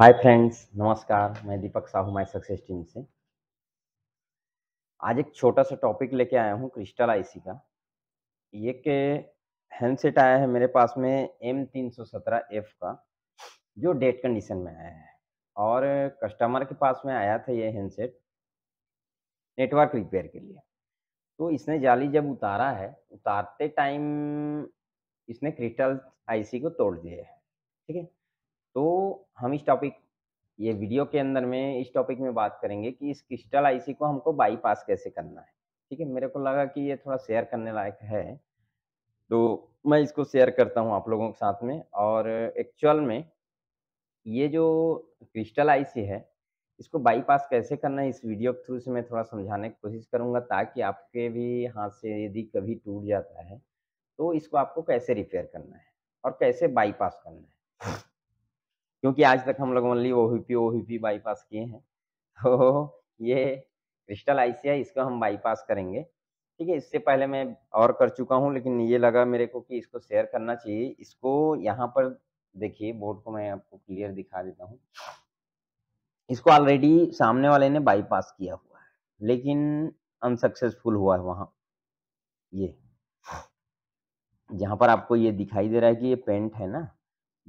हाय friends नमस्कार मैं Deepak Sahu my success team से आज एक छोटा सा टॉपिक लेके आया हूँ क्रिस्टल आईसी का ये के हैंडसेट आया है मेरे पास में एम तीन सौ सत्रह एफ का जो डेट कंडीशन में आया है और कस्टमर के पास में आया था ये हैंडसेट नेटवर्क रिपेयर के लिए तो इसने जाली जब उतारा है उतारते टाइम इसने क्रिस्टल आईसी को तोड़ दिया है ठीक है तो हम इस टॉपिक ये वीडियो के अंदर में इस टॉपिक में बात करेंगे कि इस क्रिस्टल आईसी को हमको बाईपास कैसे करना है ठीक है मेरे को लगा कि ये थोड़ा शेयर करने लायक है तो मैं इसको शेयर करता हूँ आप लोगों के साथ में और एक्चुअल में ये जो क्रिस्टल आईसी है इसको बाईपास कैसे करना है इस वीडियो के थ्रू से मैं थोड़ा समझाने की कोशिश करूँगा ताकि आपके भी हाथ से यदि कभी टूट जाता है तो इसको आपको कैसे रिपेयर करना है और कैसे बाईपास करना है क्योंकि आज तक हम लोग ओनली ओ ही ओ पी बाईपास किए हैं तो ये क्रिस्टल आई है इसको हम बाईपास करेंगे ठीक है इससे पहले मैं और कर चुका हूँ लेकिन ये लगा मेरे को कि इसको शेयर करना चाहिए इसको यहाँ पर देखिए बोर्ड को मैं आपको क्लियर दिखा देता हूँ इसको ऑलरेडी सामने वाले ने बाईपास किया हुआ है लेकिन अनसक्सेसफुल हुआ है वहाँ ये जहाँ पर आपको ये दिखाई दे रहा है कि ये पेंट है ना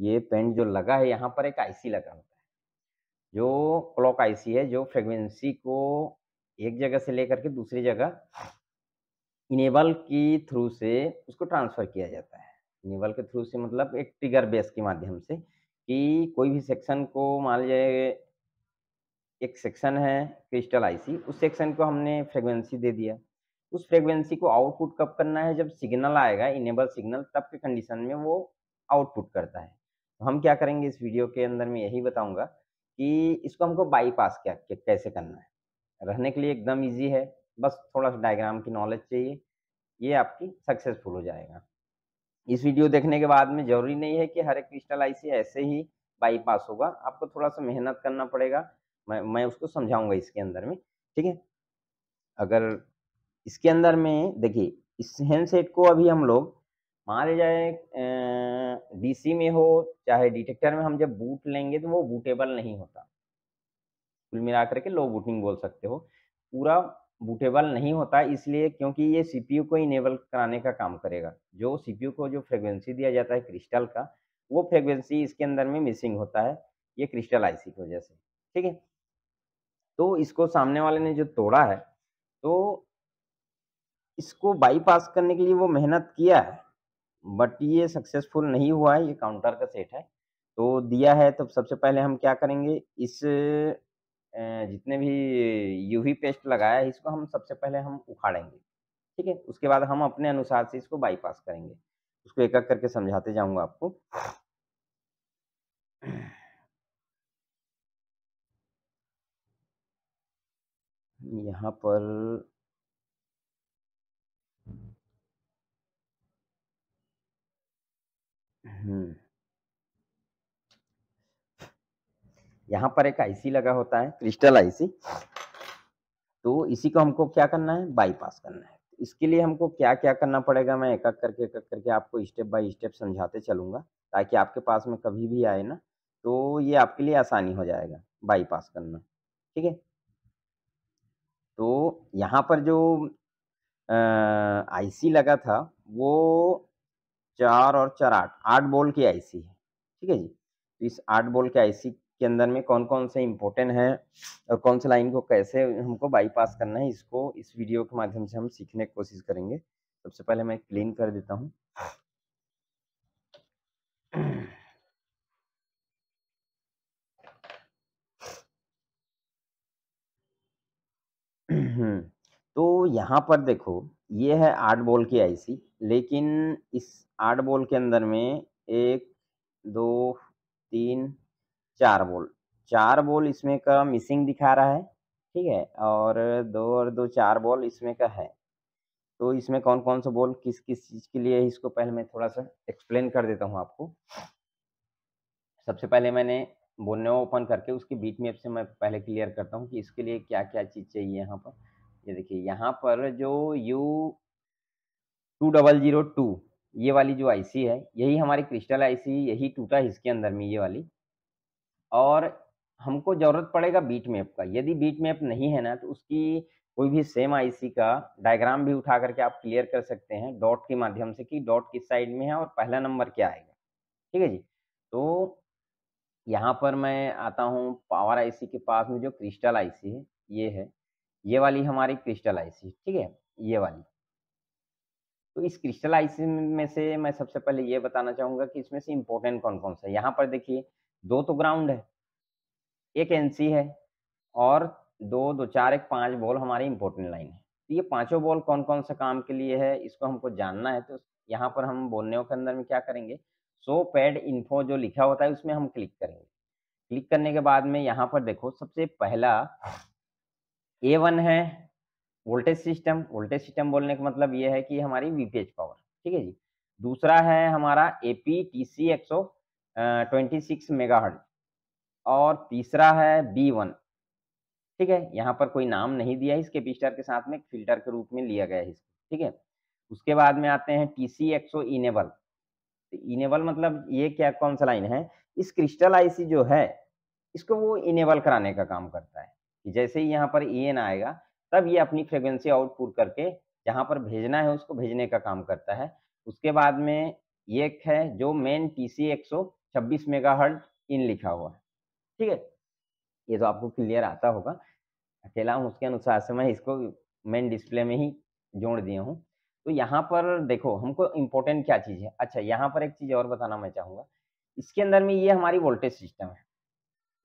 ये पेंट जो लगा है यहाँ पर एक आईसी लगा होता है जो क्लॉक आईसी है जो फ्रेगवेंसी को एक जगह से लेकर के दूसरी जगह इनेबल की थ्रू से उसको ट्रांसफ़र किया जाता है इनेबल के थ्रू से मतलब एक ट्रिगर बेस के माध्यम से कि कोई भी सेक्शन को मान लीजिए एक सेक्शन है क्रिस्टल आईसी उस सेक्शन को हमने फ्रेगवेंसी दे दिया उस फ्रेगवेंसी को आउटपुट कब करना है जब सिग्नल आएगा इनेबल सिग्नल तब के कंडीशन में वो आउटपुट करता है हम क्या करेंगे इस वीडियो के अंदर में यही बताऊंगा कि इसको हमको बाईपास क्या कैसे करना है रहने के लिए एकदम ईजी है बस थोड़ा सा डायग्राम की नॉलेज चाहिए ये आपकी सक्सेसफुल हो जाएगा इस वीडियो देखने के बाद में जरूरी नहीं है कि हर एक क्रिस्टल आईसी ऐसे ही बाईपास होगा आपको थोड़ा सा मेहनत करना पड़ेगा मैं मैं उसको समझाऊंगा इसके अंदर में ठीक है अगर इसके अंदर में देखिए इस हैंडसेट को अभी हम लोग मान जाए डीसी में हो चाहे डिटेक्टर में हम जब बूट लेंगे तो वो बूटेबल नहीं होता कुल मिलाकर के लो बूटिंग बोल सकते हो पूरा बूटेबल नहीं होता इसलिए क्योंकि ये सीपीयू को इनेबल कराने का काम करेगा जो सीपीयू को जो फ्रेगवेंसी दिया जाता है क्रिस्टल का वो फ्रेगवेंसी इसके अंदर में मिसिंग होता है ये क्रिस्टल आईसी की वजह से ठीक है तो इसको सामने वाले ने जो तोड़ा है तो इसको बाईपास करने के लिए वो मेहनत किया है बट ये सक्सेसफुल नहीं हुआ है ये काउंटर का सेट है तो दिया है तो सबसे पहले हम क्या करेंगे इस जितने भी यूवी पेस्ट लगाया है इसको हम सबसे पहले हम उखाड़ेंगे ठीक है उसके बाद हम अपने अनुसार से इसको बाईपास करेंगे उसको एक एक करके समझाते जाऊंगा आपको यहाँ पर हम्म। यहां पर एक आईसी लगा होता है क्रिस्टल आईसी तो इसी को हमको क्या करना है बाईपास करना है इसके लिए हमको क्या क्या करना पड़ेगा मैं एक एक करके एक एक करके आपको स्टेप बाय स्टेप समझाते चलूंगा ताकि आपके पास में कभी भी आए ना तो ये आपके लिए आसानी हो जाएगा बाईपास करना ठीक है तो यहाँ पर जो आईसी लगा था वो चार और चार आठ आठ बॉल की आईसी है ठीक है जी तो इस आठ बॉल के आईसी के अंदर में कौन कौन से इम्पोर्टेंट है और कौन से लाइन को कैसे हमको बाईपास करना है इसको इस वीडियो के माध्यम से हम सीखने की कोशिश करेंगे सबसे पहले मैं क्लीन कर देता हूँ तो यहाँ पर देखो ये है आठ बॉल की आईसी लेकिन इस आठ बॉल के अंदर में एक दो तीन चार बॉल चार बॉल इसमें का मिसिंग दिखा रहा है ठीक है और दो और दो चार बॉल इसमें का है तो इसमें कौन कौन सा बॉल किस किस चीज़ के लिए है इसको पहले मैं थोड़ा सा एक्सप्लेन कर देता हूँ आपको सबसे पहले मैंने बोलने ओपन करके उसके बीट में से मैं पहले क्लियर करता हूँ कि इसके लिए क्या क्या चीज़ चाहिए यहाँ पर ये यह देखिए यहाँ पर जो U two double zero two ये वाली जो आईसी है यही हमारी क्रिस्टल आईसी यही टूटा इसके अंदर में ये वाली और हमको ज़रूरत पड़ेगा बीट मैप का यदि बीट मैप नहीं है ना तो उसकी कोई भी सेम आईसी का डायग्राम भी उठा करके आप क्लियर कर सकते हैं डॉट के माध्यम से कि डॉट किस साइड में है और पहला नंबर क्या आएगा ठीक है जी तो यहाँ पर मैं आता हूँ पावर आईसी के पास में जो क्रिस्टल आईसी है ये है ये वाली हमारी क्रिस्टल आईसी ठीक है ये वाली तो इस क्रिस्टलाइज में से मैं सबसे पहले ये बताना चाहूंगा कि इसमें से इम्पोर्टेंट कौन कौन सा है यहाँ पर देखिए दो तो ग्राउंड है एक एन है और दो दो चार एक पांच बॉल हमारी इम्पोर्टेंट लाइन है तो ये पांचों बॉल कौन कौन सा काम के लिए है इसको हमको जानना है तो यहाँ पर हम बोलने के अंदर में क्या करेंगे सो पैड इन्फो जो लिखा होता है उसमें हम क्लिक करेंगे क्लिक करने के बाद में यहाँ पर देखो सबसे पहला ए वन है वोल्टेज सिस्टम वोल्टेज सिस्टम बोलने का मतलब ये है कि हमारी वीपीएच पावर ठीक है जी दूसरा है हमारा एपी टी सी एक सौ ट्वेंटी सिक्स मेगाहर्ट और तीसरा है बी वन ठीक है यहाँ पर कोई नाम नहीं दिया है इस कैपेसिटर के साथ में फिल्टर के रूप में लिया गया है इसको ठीक है उसके बाद में आते हैं टी सी एक सौ इनेबल इनेबल मतलब ये क्या कौन सा लाइन है इस क्रिस्टल आईसी जो है इसको वो इनेबल कराने का काम करता है जैसे ही यहाँ पर ई एन आएगा तब ये अपनी फ्रिक्वेंसी आउटपुट करके जहाँ पर भेजना है उसको भेजने का काम करता है उसके बाद में ये एक है जो मेन टी सी एक सौ छब्बीस मेगा हर्ट इन लिखा हुआ है ठीक है ये तो आपको क्लियर आता होगा अकेला हूँ उसके अनुसार से मैं इसको मेन डिस्प्ले में ही जोड़ दिया हूँ तो यहाँ पर देखो हमको इम्पोर्टेंट क्या चीज़ है अच्छा यहाँ पर एक चीज़ और बताना मैं चाहूँगा इसके अंदर में ये हमारी वोल्टेज सिस्टम है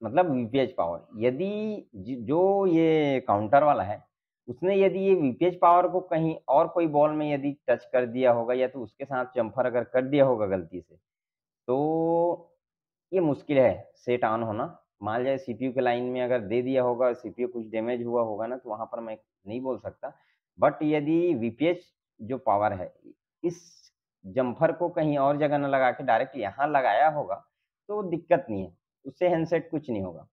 मतलब वी पावर यदि जो ये काउंटर वाला है उसने यदि ये वीपीएच पावर को कहीं और कोई बॉल में यदि टच कर दिया होगा या तो उसके साथ जम्फर अगर कर दिया होगा गलती से तो ये मुश्किल है सेट ऑन होना मान जाए सीपीयू के लाइन में अगर दे दिया होगा सीपीयू कुछ डैमेज हुआ होगा ना तो वहाँ पर मैं नहीं बोल सकता बट यदि वीपीएच जो पावर है इस जम्फर को कहीं और जगह ना लगा के डायरेक्ट यहाँ लगाया होगा तो दिक्कत नहीं है उससे हैंडसेट कुछ नहीं होगा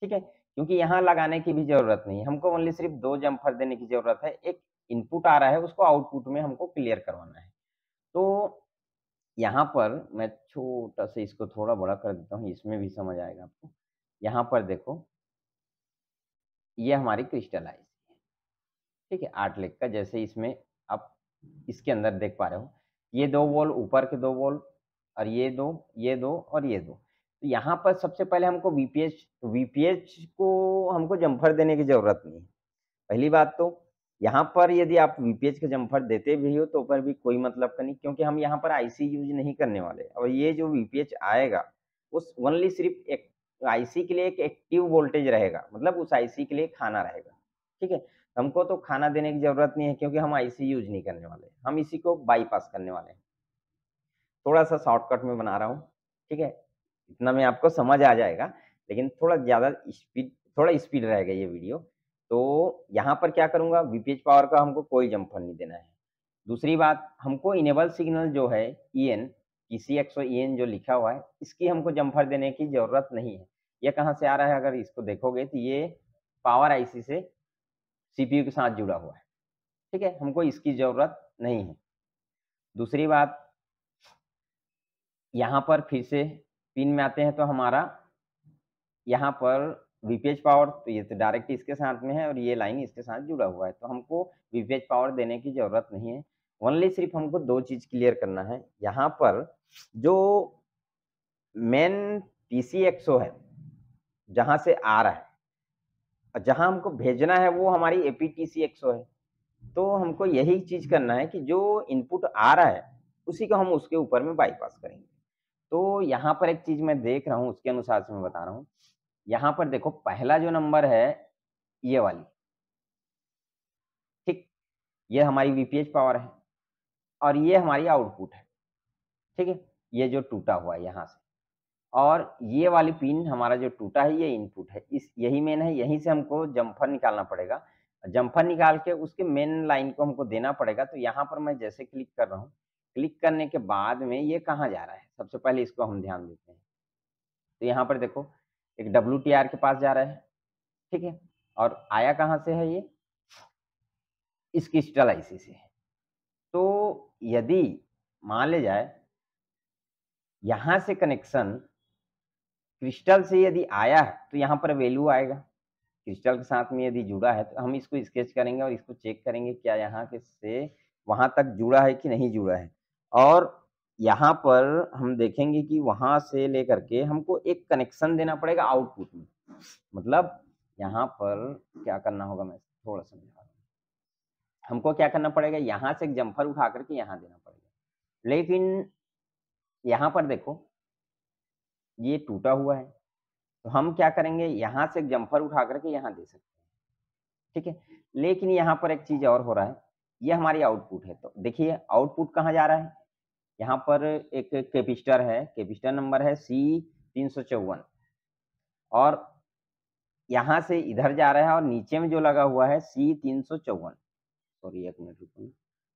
ठीक है क्योंकि यहाँ लगाने की भी जरूरत नहीं हमको ओनली सिर्फ दो जम्फर देने की जरूरत है एक इनपुट आ रहा है उसको आउटपुट में हमको क्लियर करवाना है तो यहाँ पर मैं छोटा सा इसको थोड़ा बड़ा कर देता हूँ इसमें भी समझ आएगा आपको यहाँ पर देखो ये हमारी क्रिस्टलाइज है ठीक है आठ लेख का जैसे इसमें आप इसके अंदर देख पा रहे हो ये दो वॉल ऊपर के दो वॉल और ये दो ये दो और ये दो तो यहाँ पर सबसे पहले हमको वीपीएच वीपीएच को हमको जम्फर देने की ज़रूरत नहीं है पहली बात तो यहाँ पर यदि आप वीपीएच का जम्फर देते भी हो तो पर भी कोई मतलब का नहीं क्योंकि हम यहाँ पर आईसी यूज नहीं करने वाले और ये जो वीपीएच आएगा उस ओनली सिर्फ एक आईसी के लिए एक एक्टिव वोल्टेज रहेगा मतलब उस आईसी के लिए खाना रहेगा ठीक है हमको तो खाना देने की जरूरत नहीं है क्योंकि हम आईसी यूज नहीं करने वाले हम इसी को बाईपास करने वाले हैं थोड़ा सा शॉर्टकट में बना रहा हूँ ठीक है इतना में आपको समझ आ जाएगा लेकिन थोड़ा ज़्यादा स्पीड थोड़ा स्पीड रहेगा ये वीडियो तो यहाँ पर क्या करूँगा वीपीएच पावर का हमको कोई जम्फर नहीं देना है दूसरी बात हमको इनेबल सिग्नल जो है ई एन किसी एक ई एन जो लिखा हुआ है इसकी हमको जम्पर देने की ज़रूरत नहीं है ये कहाँ से आ रहा है अगर इसको देखोगे तो ये पावर आईसी से सीपीयू के साथ जुड़ा हुआ है ठीक है हमको इसकी ज़रूरत नहीं है दूसरी बात यहाँ पर फिर से पिन में आते हैं तो हमारा यहाँ पर वीपीएच पावर तो ये तो डायरेक्ट इसके साथ में है और ये लाइन इसके साथ जुड़ा हुआ है तो हमको वीपीएच पावर देने की ज़रूरत नहीं है ओनली सिर्फ हमको दो चीज़ क्लियर करना है यहाँ पर जो मेन टी सी एक्सो है जहाँ से आ रहा है और जहाँ हमको भेजना है वो हमारी एपी टी सी एक्सो है तो हमको यही चीज़ करना है कि जो इनपुट आ रहा है उसी को हम उसके ऊपर में बाईपास करेंगे तो यहाँ पर एक चीज मैं देख रहा हूँ उसके अनुसार से मैं बता रहा हूँ यहाँ पर देखो पहला जो नंबर है ये वाली ठीक ये हमारी वीपीएच पावर है और ये हमारी आउटपुट है ठीक है ये जो टूटा हुआ है यहाँ से और ये वाली पिन हमारा जो टूटा है ये इनपुट है इस यही मेन है यहीं से हमको जम्फर निकालना पड़ेगा जम्फर निकाल के उसके मेन लाइन को हमको देना पड़ेगा तो यहाँ पर मैं जैसे क्लिक कर रहा हूँ क्लिक करने के बाद में ये कहाँ जा रहा है सबसे पहले इसको हम ध्यान देते हैं तो यहाँ पर देखो एक डब्ल्यू के पास जा रहा है ठीक है और आया कहाँ से है ये इसकी स्टल आईसी से तो यदि मान ले जाए यहाँ से कनेक्शन क्रिस्टल से यदि आया है तो यहाँ पर वैल्यू आएगा क्रिस्टल के साथ में यदि जुड़ा है तो हम इसको स्केच करेंगे और इसको चेक करेंगे क्या यहाँ से वहाँ तक जुड़ा है कि नहीं जुड़ा है और यहाँ पर हम देखेंगे कि वहां से लेकर के हमको एक कनेक्शन देना पड़ेगा आउटपुट में मतलब यहाँ पर क्या करना होगा मैं थोड़ा समझा हमको क्या करना पड़ेगा यहाँ से एक जम्फर उठा करके यहाँ देना पड़ेगा लेकिन यहाँ पर देखो ये टूटा हुआ है तो हम क्या करेंगे यहाँ से एक जम्फर उठा करके यहाँ दे सकते हैं ठीक है लेकिन यहाँ पर एक चीज और हो रहा है ये हमारी आउटपुट है तो देखिए आउटपुट कहाँ जा रहा है यहाँ पर एक कैपिस्टर है कैपिस्टर नंबर है सी तीन सौ चौवन और यहाँ से इधर जा रहा है और नीचे में जो लगा हुआ है सी तीन सौ चौवन सॉरी एक मिनट रुको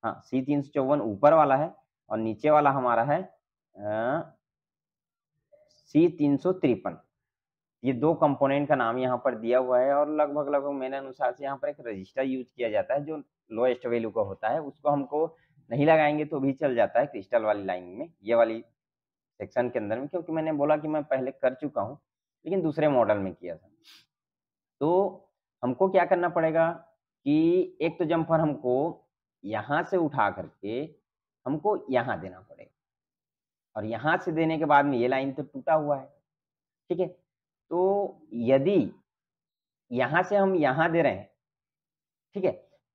हाँ सी तीन सौ चौवन ऊपर वाला है और नीचे वाला हमारा है सी तीन सौ तिरपन ये दो कंपोनेंट का नाम यहाँ पर दिया हुआ है और लगभग लगभग मेरे अनुसार से यहाँ पर एक रजिस्टर यूज किया जाता है जो लोएस्ट वैल्यू का होता है उसको हमको नहीं लगाएंगे तो भी चल जाता है क्रिस्टल वाली लाइन में ये वाली सेक्शन के अंदर में क्योंकि मैंने बोला कि मैं पहले कर चुका हूँ लेकिन दूसरे मॉडल में किया था तो हमको क्या करना पड़ेगा कि एक तो जम्पर हमको यहाँ से उठा करके हमको यहाँ देना पड़ेगा और यहाँ से देने के बाद में ये लाइन तो टूटा हुआ है ठीक है तो यदि यहाँ से हम यहाँ दे रहे हैं ठीक है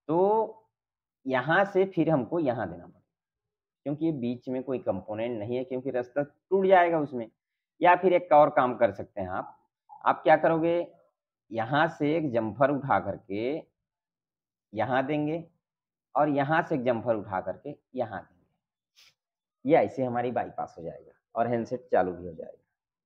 तो यहाँ से फिर हमको यहाँ देना पड़ेगा क्योंकि ये बीच में कोई कंपोनेंट नहीं है क्योंकि रास्ता टूट जाएगा उसमें या फिर एक और काम कर सकते हैं आप आप क्या करोगे यहाँ से एक जम्फर उठा करके यहाँ देंगे और यहाँ से एक जम्फर उठा करके यहाँ देंगे ये ऐसे हमारी बाईपास हो जाएगा और हैंडसेट चालू भी हो जाएगा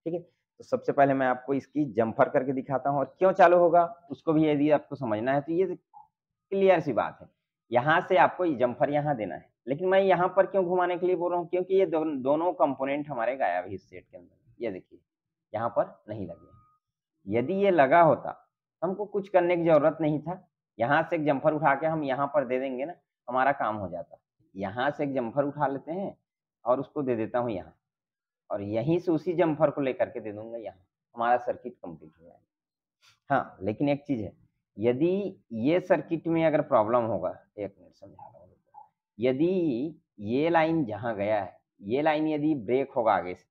ठीक है तो सबसे पहले मैं आपको इसकी जम्फर करके दिखाता हूँ और क्यों चालू होगा उसको भी यदि आपको समझना है तो ये क्लियर तो सी बात है यहाँ से आपको जम्फर यहाँ देना है लेकिन मैं यहाँ पर क्यों घुमाने के लिए बोल रहा हूँ क्योंकि ये दो, दोनों कंपोनेंट हमारे गायब है इस सेट के अंदर ये देखिए यहाँ पर नहीं लगे यदि ये लगा होता हमको कुछ करने की जरूरत नहीं था यहाँ से एक जम्फर उठा के हम यहाँ पर दे देंगे ना हमारा काम हो जाता यहाँ से एक जम्फर उठा लेते हैं और उसको दे देता हूँ यहाँ और यहीं से उसी जम्फर को लेकर के दे दूंगा यहाँ हमारा सर्किट कंप्लीट हो जाएगा हाँ लेकिन एक चीज़ है यदि ये सर्किट में अगर प्रॉब्लम होगा एक मिनट समझा रहा हूँ यदि ये लाइन जहाँ गया है ये लाइन यदि ब्रेक होगा आगे से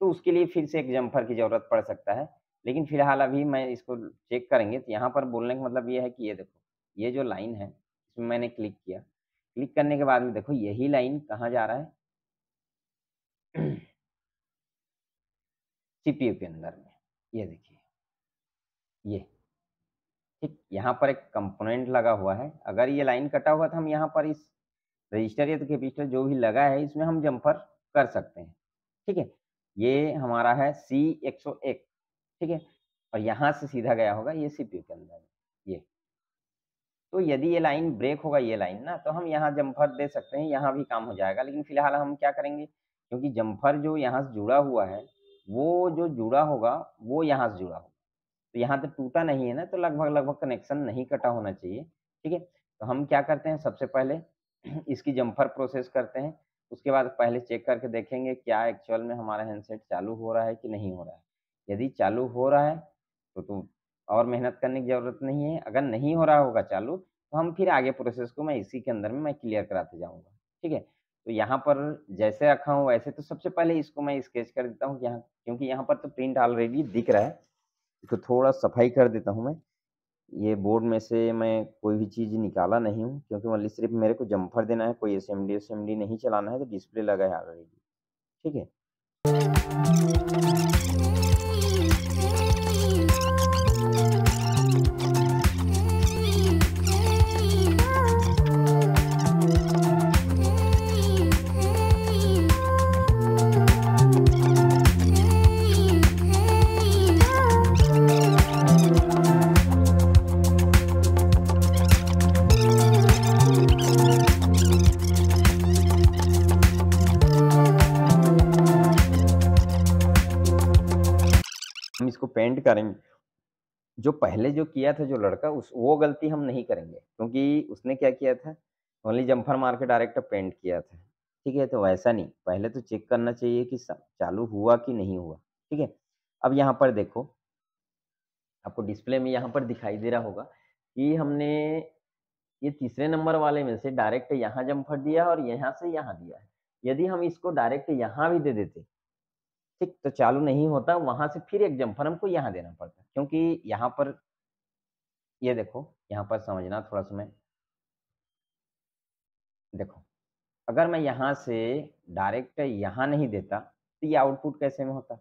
तो उसके लिए फिर से एक जम्पर की ज़रूरत पड़ सकता है लेकिन फिलहाल अभी मैं इसको चेक करेंगे तो यहाँ पर बोलने का मतलब ये है कि ये देखो ये जो लाइन है इसमें मैंने क्लिक किया क्लिक करने के बाद में देखो यही लाइन कहाँ जा रहा है सीपीयू के अंदर में ये देखिए ये ठीक यहाँ पर एक कंपोनेंट लगा हुआ है अगर ये लाइन कटा हुआ तो हम यहाँ पर इस रजिस्टर या तो कैपिस्टर जो भी लगा है इसमें हम जम्पर कर सकते हैं ठीक है ये हमारा है सी एक एक ठीक है और यहाँ से सीधा गया होगा ये सी के अंदर ये तो यदि ये लाइन ब्रेक होगा ये लाइन ना तो हम यहाँ जम्फर दे सकते हैं यहाँ भी काम हो जाएगा लेकिन फिलहाल हम क्या करेंगे क्योंकि जम्फर जो यहाँ से जुड़ा हुआ है वो जो जुड़ा होगा वो यहाँ से जुड़ा होगा तो यहाँ तो टूटा नहीं है ना तो लगभग लगभग कनेक्शन नहीं कटा होना चाहिए ठीक है तो हम क्या करते हैं सबसे पहले इसकी जम्फर प्रोसेस करते हैं उसके बाद पहले चेक करके देखेंगे क्या एक्चुअल में हमारा हैंडसेट चालू हो रहा है कि नहीं हो रहा है यदि चालू हो रहा है तो तुम तो और मेहनत करने की ज़रूरत नहीं है अगर नहीं हो रहा होगा चालू तो हम फिर आगे प्रोसेस को मैं इसी के अंदर में मैं क्लियर कराते जाऊँगा ठीक है तो यहाँ पर जैसे रखा हूँ वैसे तो सबसे पहले इसको मैं स्केच कर देता हूँ यहाँ क्योंकि यहाँ पर तो प्रिंट ऑलरेडी दिख रहा है इसको थोड़ा सफाई कर देता हूँ मैं ये बोर्ड में से मैं कोई भी चीज़ निकाला नहीं हूँ क्योंकि ओनली मतलब सिर्फ मेरे को जम्फर देना है कोई एस एम नहीं चलाना है तो डिस्प्ले लगा है ऑलरेडी ठीक है करेंगे जो पहले जो किया था जो लड़का उस वो गलती हम नहीं करेंगे क्योंकि उसने क्या किया था ओनली जम्फर मार के डायरेक्ट पेंट किया था ठीक है तो वैसा नहीं पहले तो चेक करना चाहिए कि चालू हुआ कि नहीं हुआ ठीक है अब यहाँ पर देखो आपको डिस्प्ले में यहाँ पर दिखाई दे रहा होगा कि हमने ये तीसरे नंबर वाले में से डायरेक्ट यहाँ जम्फर दिया और यहाँ से यहाँ दिया है यदि हम इसको डायरेक्ट यहाँ भी दे देते ठीक तो चालू नहीं होता वहां से फिर एक जम्पर हमको यहाँ देना पड़ता है क्योंकि यहाँ पर ये यह देखो यहाँ पर समझना थोड़ा सा मैं देखो अगर मैं यहाँ से डायरेक्ट यहाँ नहीं देता तो ये आउटपुट कैसे में होता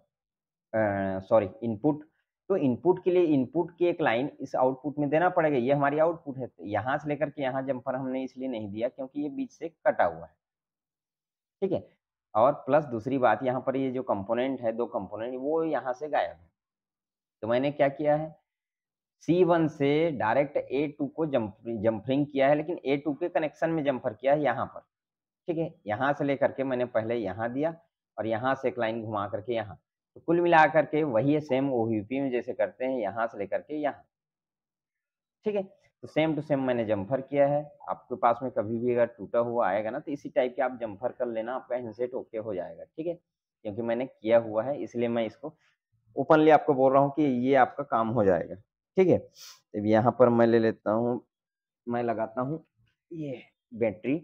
सॉरी इनपुट तो इनपुट के लिए इनपुट की एक लाइन इस आउटपुट में देना पड़ेगा ये हमारी आउटपुट है तो यहाँ से लेकर के यहाँ जम्पर हमने इसलिए नहीं दिया क्योंकि ये बीच से कटा हुआ है ठीक है और प्लस दूसरी बात यहाँ पर ये जो कंपोनेंट है दो कंपोनेंट वो यहाँ से गायब है तो मैंने क्या किया है सी वन से डायरेक्ट ए टू को जंप जम्परिंग किया है लेकिन ए टू के कनेक्शन में जम्पर किया है यहाँ पर ठीक है यहाँ से लेकर के मैंने पहले यहाँ दिया और यहाँ से एक लाइन घुमा करके यहाँ तो कुल मिला करके वही सेम ओ में जैसे करते हैं यहाँ से लेकर के यहाँ ठीक है तो सेम टू सेम मैंने जम्फर किया है आपके पास में कभी भी अगर टूटा हुआ आएगा ना तो इसी टाइप के आप जम्फर कर लेना आपका हैंडसेट ओके हो जाएगा ठीक है क्योंकि मैंने किया हुआ है इसलिए मैं इसको ओपनली आपको बोल रहा हूँ कि ये आपका काम हो जाएगा ठीक है अब यहाँ पर मैं ले लेता हूँ मैं लगाता हूँ ये बैटरी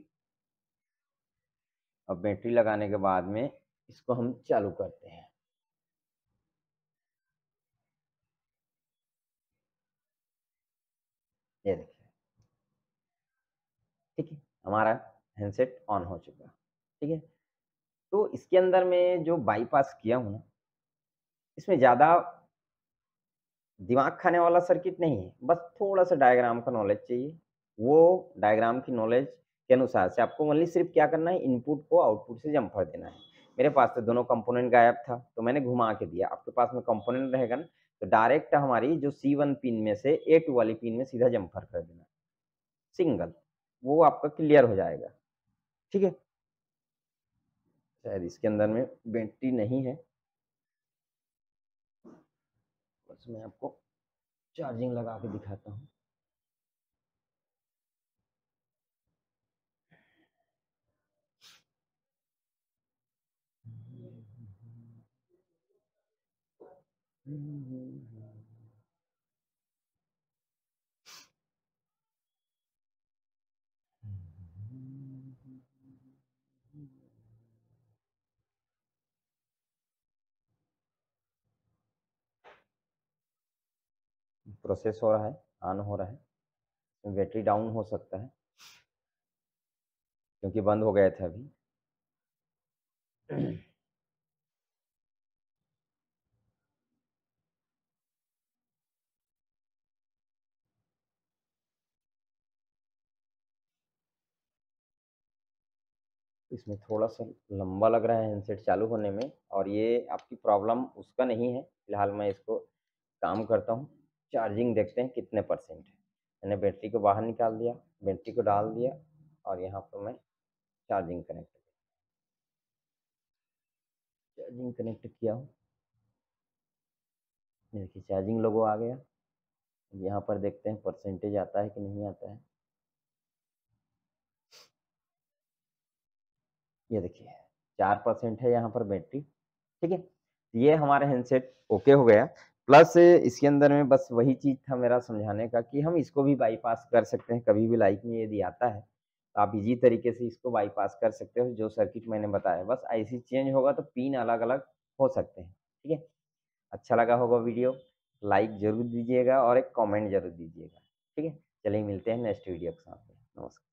और बैटरी लगाने के बाद में इसको हम चालू करते हैं हमारा हैंडसेट ऑन हो चुका ठीक है तो इसके अंदर मैं जो बाईपास किया हूँ ना इसमें ज़्यादा दिमाग खाने वाला सर्किट नहीं है बस थोड़ा सा डायग्राम का नॉलेज चाहिए वो डायग्राम की नॉलेज के अनुसार से आपको मनली सिर्फ क्या करना है इनपुट को आउटपुट से जम्पर देना है मेरे पास तो दोनों कंपोनेंट गायब था तो मैंने घुमा के दिया आपके पास में कंपोनेंट रहेगा ना तो डायरेक्ट हमारी जो सी वन पिन में से ए टू वाली पिन में सीधा जम्पर कर देना सिंगल वो आपका क्लियर हो जाएगा ठीक है शायद इसके अंदर में बैटरी नहीं है बस मैं आपको चार्जिंग लगा के दिखाता हूँ Mm-hmm. प्रोसेस हो रहा है ऑन हो रहा है बैटरी डाउन हो सकता है क्योंकि बंद हो गया था अभी इसमें थोड़ा सा लंबा लग रहा है हैंडसेट चालू होने में और ये आपकी प्रॉब्लम उसका नहीं है फिलहाल मैं इसको काम करता हूँ चार्जिंग देखते हैं कितने परसेंट है मैंने बैटरी को बाहर निकाल दिया बैटरी को डाल दिया और यहाँ पर मैं चार्जिंग कनेक्ट चार्जिंग कनेक्ट किया हूँ देखिए चार्जिंग लोगो आ गया यहाँ पर देखते हैं परसेंटेज आता है कि नहीं आता है ये देखिए चार परसेंट है यहाँ पर बैटरी ठीक है ये हमारा हैंडसेट ओके हो गया प्लस इसके अंदर में बस वही चीज़ था मेरा समझाने का कि हम इसको भी बाईपास कर सकते हैं कभी भी लाइफ में यदि आता है तो आप इजी तरीके से इसको बाईपास कर सकते हो जो सर्किट मैंने बताया बस आईसी चेंज होगा तो पिन अलग अलग हो सकते हैं ठीक है अच्छा लगा होगा वीडियो लाइक जरूर दीजिएगा और एक कॉमेंट जरूर दीजिएगा ठीक है चलिए मिलते हैं नेक्स्ट वीडियो के साथ नमस्कार